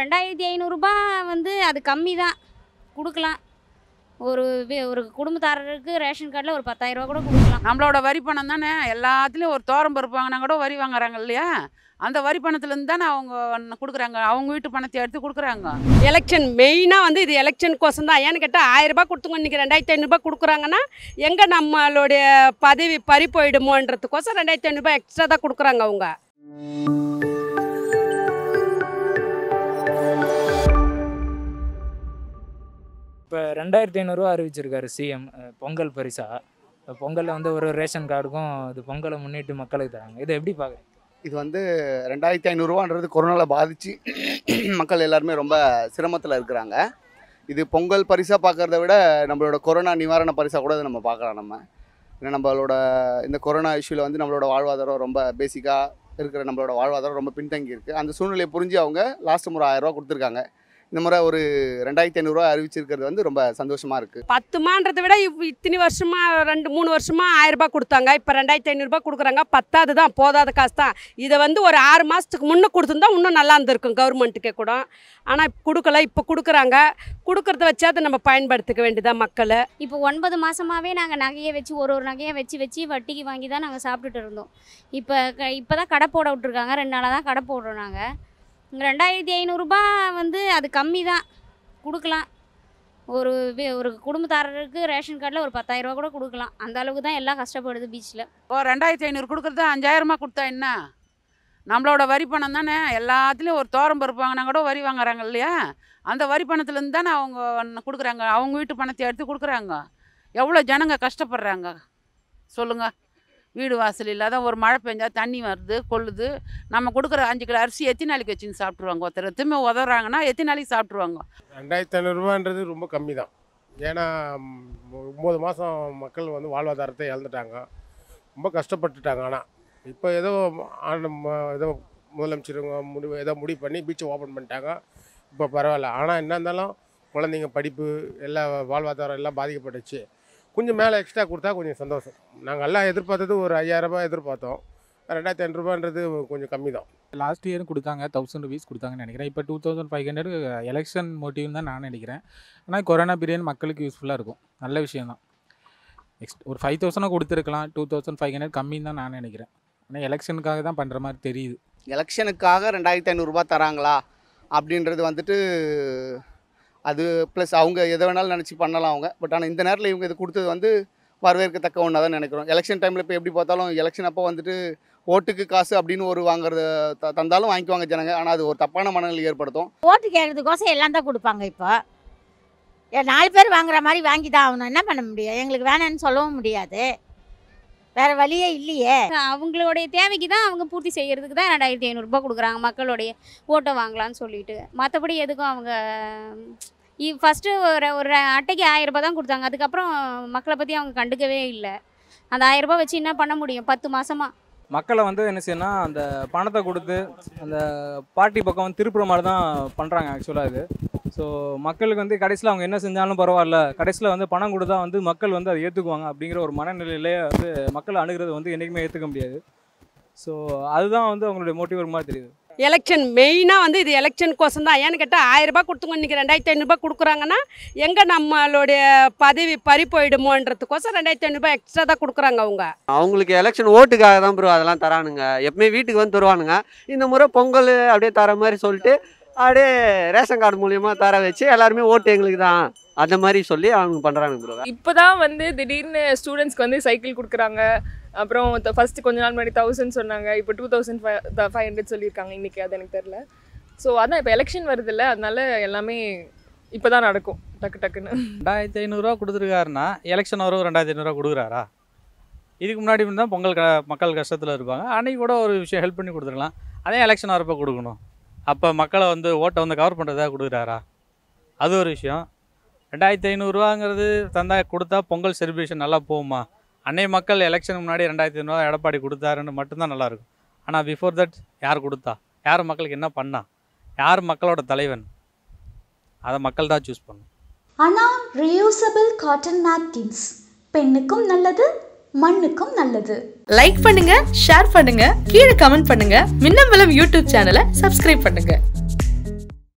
ரெண்டாயிரத்தி ஐநூறுரூபா வந்து அது கம்மி தான் கொடுக்கலாம் ஒரு ஒரு குடும்பத்தாரருக்கு ரேஷன் கார்டில் ஒரு ரூபா கூட கொடுக்கலாம் நம்மளோட வரி பணம் தானே எல்லாத்துலேயும் ஒரு தோரம் பருப்பு வாங்கினா கூட வரி வாங்குறாங்க இல்லையா அந்த வரி பணத்துலேருந்து தானே அவங்க கொடுக்குறாங்க அவங்க வீட்டு பணத்தை எடுத்து கொடுக்குறாங்க எலெக்ஷன் மெயினாக வந்து இது எலெக்ஷனுக்கோசம் தான் ஏன்னு கேட்டால் ஆயிரரூபா கொடுத்துங்க இன்றைக்கி ரெண்டாயிரத்தி ஐநூறுபா கொடுக்குறாங்கன்னா எங்கே நம்மளுடைய பதவி பறி போயிடுமோன்றதுக்கோசம் ரெண்டாயிரத்தி ஐநூறுபா எக்ஸ்ட்ரா தான் கொடுக்குறாங்க அவங்க ரெண்டாயிரத்தி ஐநூறுரூவா அறிவிச்சிருக்காரு சிஎம் பொங்கல் பரிசா பொங்கலில் வந்து ஒரு ரேஷன் கார்டுக்கும் இது பொங்கலை முன்னிட்டு மக்களுக்கு தராங்க இதை எப்படி பார்க்குறீங்க இது வந்து ரெண்டாயிரத்தி ஐநூறுரூவான்றது கொரோனாவில் பாதித்து மக்கள் எல்லாருமே ரொம்ப சிரமத்தில் இருக்கிறாங்க இது பொங்கல் பரிசாக பார்க்குறத விட நம்மளோட கொரோனா நிவாரண பரிசாக கூட நம்ம பார்க்கலாம் நம்ம ஏன்னா நம்மளோட இந்த கொரோனா இஷ்யூவில் வந்து நம்மளோட வாழ்வாதாரம் ரொம்ப பேசிக்காக இருக்கிற நம்மளோட வாழ்வாதாரம் ரொம்ப பின்தங்கி இருக்குது அந்த சூழ்நிலையை புரிஞ்சு அவங்க லாஸ்ட் ஒரு ஆயிரரூவா கொடுத்துருக்காங்க இந்த முறை ஒரு ரெண்டாயிரத்தி ஐநூறுரூவா அறிவிச்சிருக்கிறது வந்து ரொம்ப சந்தோஷமாக இருக்குது பத்துமான்றதை விட இத்தனை வருஷமாக ரெண்டு மூணு வருஷமாக ஆயிரரூபா கொடுத்தாங்க இப்போ ரெண்டாயிரத்தி ஐநூறுரூபா கொடுக்குறாங்க பத்தாது தான் போதாத காசு தான் இதை வந்து ஒரு ஆறு மாதத்துக்கு முன்னே கொடுத்துருந்தா இன்னும் நல்லா இருந்திருக்கும் கவர்மெண்ட்டுக்கே கூட ஆனால் கொடுக்கல இப்போ கொடுக்குறாங்க கொடுக்குறத வச்சு அதை நம்ம பயன்படுத்திக்க வேண்டியதாக மக்கள் இப்போ ஒன்பது மாதமாகவே நாங்கள் நகையை வச்சு ஒரு ஒரு நகையை வச்சு வச்சு வட்டிக்கு வாங்கி தான் நாங்கள் சாப்பிட்டுட்டு இருந்தோம் இப்போ இப்போ தான் கடை போட விட்டுருக்காங்க ரெண்டு நாளாக தான் கடை போடுறோம் நாங்கள் ரெண்டாயிரத்தி ஐநூறுரூபா வந்து அது கம்மி தான் கொடுக்கலாம் ஒரு ஒரு குடும்பத்தாரருக்கு ரேஷன் கார்டில் ஒரு பத்தாயிரரூபா கூட கொடுக்கலாம் அந்த அளவுக்கு தான் எல்லாம் கஷ்டப்படுது பீச்சில் இப்போ ரெண்டாயிரத்தி ஐநூறு கொடுக்குறது அஞ்சாயிரமா கொடுத்தா என்ன நம்மளோட வரி பணம் தானே எல்லாத்துலேயும் ஒரு தோரம் பருப்பாங்கன்னா கூட வரி வாங்குறாங்க இல்லையா அந்த வரி பணத்துலேருந்து தானே அவங்க கொடுக்குறாங்க அவங்க வீட்டு பணத்தை எடுத்து கொடுக்குறாங்க எவ்வளோ ஜனங்க கஷ்டப்படுறாங்க சொல்லுங்கள் வீடு வாசல் இல்லாத ஒரு மழை பெஞ்சால் தண்ணி வருது கொள்ளுது நம்ம கொடுக்குற அஞ்சு கிலோ அரிசி எத்தனை நாளைக்கு வச்சுன்னு சாப்பிட்ருவாங்க ஒருத்தர் எத்துமே உதவுறாங்கன்னா எத்தனை நாளைக்கு சாப்பிட்ருவாங்க ரெண்டாயிரத்தி ஐநூறுரூவான்றது ரொம்ப கம்மி தான் ஏன்னா ஒம்பது மாதம் மக்கள் வந்து வாழ்வாதாரத்தை இழந்துட்டாங்க ரொம்ப கஷ்டப்பட்டுட்டாங்க ஆனால் இப்போ ஏதோ ஏதோ முதலமைச்சருங்க முடிவு ஏதோ முடிவு பண்ணி பீச்சை ஓப்பன் பண்ணிட்டாங்க இப்போ பரவாயில்ல ஆனால் என்ன இருந்தாலும் குழந்தைங்க படிப்பு எல்லா வாழ்வாதாரம் எல்லாம் பாதிக்கப்பட்டுச்சு கொஞ்சம் மேலே எக்ஸ்ட்ரா கொடுத்தா கொஞ்சம் சந்தோஷம் நாங்கள் எல்லாம் எதிர்பார்த்தது ஒரு ஐயாயிரரூபா எதிர்பார்த்தோம் ரெண்டாயிரத்தி ஐநூறுபான்றது கொஞ்சம் கம்மி தான் லாஸ்ட் இயரும் கொடுத்தாங்க தௌசண்ட் ருபீஸ் கொடுத்தாங்கன்னு நினைக்கிறேன் இப்போ two thousand five hundred election motive தான் நான் நினைக்கிறேன் ஆனால் கொரோனா பீரியட் மக்களுக்கு யூஸ்ஃபுல்லாக இருக்கும் நல்ல விஷயம் தான் நெக்ஸ்ட் ஒரு ஃபைவ் தௌசண்டாக கொடுத்துருக்கலாம் டூ தௌசண்ட் ஃபைவ் ஹண்ட்ரட் கம்மின்னு தான் நான் நினைக்கிறேன் ஆனால் எலெக்ஷனுக்காக தான் பண்ணுற மாதிரி தெரியுது எலெக்ஷனுக்காக ரெண்டாயிரத்தி ஐநூறுரூபா தராங்களா அப்படின்றது வந்துட்டு அது ப்ளஸ் அவங்க எதை வேணாலும் நினச்சி பண்ணலாம் அவங்க பட் ஆனால் இந்த நேரத்தில் இவங்க இது கொடுத்தது வந்து வரவேற்கத்தக்க ஒன்றா தான் நினைக்கிறோம் எலெக்ஷன் டைமில் இப்போ எப்படி பார்த்தாலும் எலெக்ஷன் அப்போ வந்துட்டு ஓட்டுக்கு காசு அப்படின்னு ஒரு வாங்குறது த தந்தாலும் வாங்கிக்குவாங்க ஜனங்க ஆனால் அது ஒரு தப்பான மனநிலை ஏற்படுத்தும் ஓட்டு கேட்கறதுக்கோசம் எல்லாம் தான் கொடுப்பாங்க இப்போ நாலு பேர் வாங்குற மாதிரி வாங்கி தான் ஆகணும் என்ன பண்ண முடியும் எங்களுக்கு வேணான்னு சொல்லவும் முடியாது வேற வழியே இல்லையே அவங்களுடைய தேவைக்கு தான் அவங்க பூர்த்தி செய்கிறதுக்கு தான் ரெண்டாயிரத்தி ஐநூறுரூபா கொடுக்குறாங்க மக்களுடைய ஓட்டை வாங்கலாம்னு சொல்லிட்டு மற்றபடி எதுக்கும் அவங்க ஃபஸ்ட்டு ஒரு ஒரு அட்டைக்கு ஆயிரம் தான் கொடுத்தாங்க அதுக்கப்புறம் மக்களை பற்றி அவங்க கண்டுக்கவே இல்லை அந்த ஆயிரம் வச்சு என்ன பண்ண முடியும் பத்து மாதமாக மக்களை வந்து என்ன செய்யணும்னா அந்த பணத்தை கொடுத்து அந்த பார்ட்டி பக்கம் வந்து திருப்புற மாதிரி தான் பண்ணுறாங்க ஆக்சுவலாக இது ஸோ மக்களுக்கு வந்து கடைசியில் அவங்க என்ன செஞ்சாலும் பரவாயில்ல கடைசியில் வந்து பணம் கொடுத்தா வந்து மக்கள் வந்து அதை ஏற்றுக்குவாங்க அப்படிங்கிற ஒரு மனநிலையிலேயே வந்து மக்களை அணுகிறது வந்து என்றைக்குமே ஏற்றுக்க முடியாது ஸோ அதுதான் வந்து அவங்களுடைய மோட்டிவ் மாதிரி தெரியுது எலெக்ஷன் மெயினாக வந்து இது எலெக்ஷனுக்கோசம் தான் ஏன்னு கேட்டால் ஆயிரரூபா கொடுத்துங்க இன்றைக்கி ரெண்டாயிரத்தி ஐநூறுபா கொடுக்குறாங்கன்னா எங்கே நம்மளுடைய பதவி பறி போயிடுமோன்றதுக்கோசம் ரெண்டாயிரத்தி ஐநூறுபா எக்ஸ்ட்ரா தான் கொடுக்குறாங்க அவங்க அவங்களுக்கு எலெக்ஷன் ஓட்டுக்காக தான் ப்ரோ அதெல்லாம் தரானுங்க எப்பவுமே வீட்டுக்கு வந்து தருவானுங்க இந்த முறை பொங்கல் அப்படியே தர மாதிரி சொல்லிட்டு அப்படியே ரேஷன் கார்டு மூலியமாக தர வச்சு எல்லாருமே ஓட்டு எங்களுக்கு தான் அந்த மாதிரி சொல்லி அவங்க பண்ணுறாங்க ப்ரோ இப்போ தான் வந்து திடீர்னு ஸ்டூடெண்ட்ஸ்க்கு வந்து சைக்கிள் கொடுக்குறாங்க அப்புறம் ஃபஸ்ட்டு கொஞ்ச நாள் முன்னாடி தௌசண்ட் சொன்னாங்க இப்போ two thousand five five hundred சொல்லியிருக்காங்க இன்றைக்கி அது எனக்கு தெரில ஸோ அதான் இப்போ எலெக்ஷன் இல்லை அதனால எல்லாமே இப்போ தான் நடக்கும் டக்கு டக்குன்னு ரெண்டாயிரத்தி ஐநூறுரூவா கொடுத்துருக்காருன்னா எலெக்ஷன் வரும் ரெண்டாயிரத்தி ஐநூறுரூவா கொடுக்குறாரா இதுக்கு முன்னாடி தான் பொங்கல் க மக்கள் கஷ்டத்தில் இருப்பாங்க அன்றைக்கி கூட ஒரு விஷயம் ஹெல்ப் பண்ணி கொடுத்துருக்கலாம் அதே எலெக்ஷன் வரப்போ கொடுக்கணும் அப்போ மக்களை வந்து ஓட்டை வந்து கவர் பண்ணுறதா கொடுக்குறாரா அது ஒரு விஷயம் ரெண்டாயிரத்தி ஐநூறுரூவாங்கிறது தந்தா கொடுத்தா பொங்கல் செலிப்ரேஷன் நல்லா போகுமா அன்னை மக்கள் எலெக்ஷன் முன்னாடி ரெண்டாயிரத்தி ஐநூறுவா எடப்பாடி கொடுத்தாருன்னு மட்டும்தான் நல்லாயிருக்கும் ஆனால் பிஃபோர் தட் யார் கொடுத்தா யார் மக்களுக்கு என்ன பண்ணா யார் மக்களோட தலைவன் அதை மக்கள் தான் சூஸ் பண்ணும் ஆனால் ரியூசபிள் காட்டன் நாப்கின்ஸ் பெண்ணுக்கும் நல்லது மண்ணுக்கும் நல்லது லைக் பண்ணுங்க ஷேர் பண்ணுங்க கீழே கமெண்ட் பண்ணுங்க மின்னம்பலம் யூடியூப் சேனலை சப்ஸ்கிரைப் பண்ணுங்க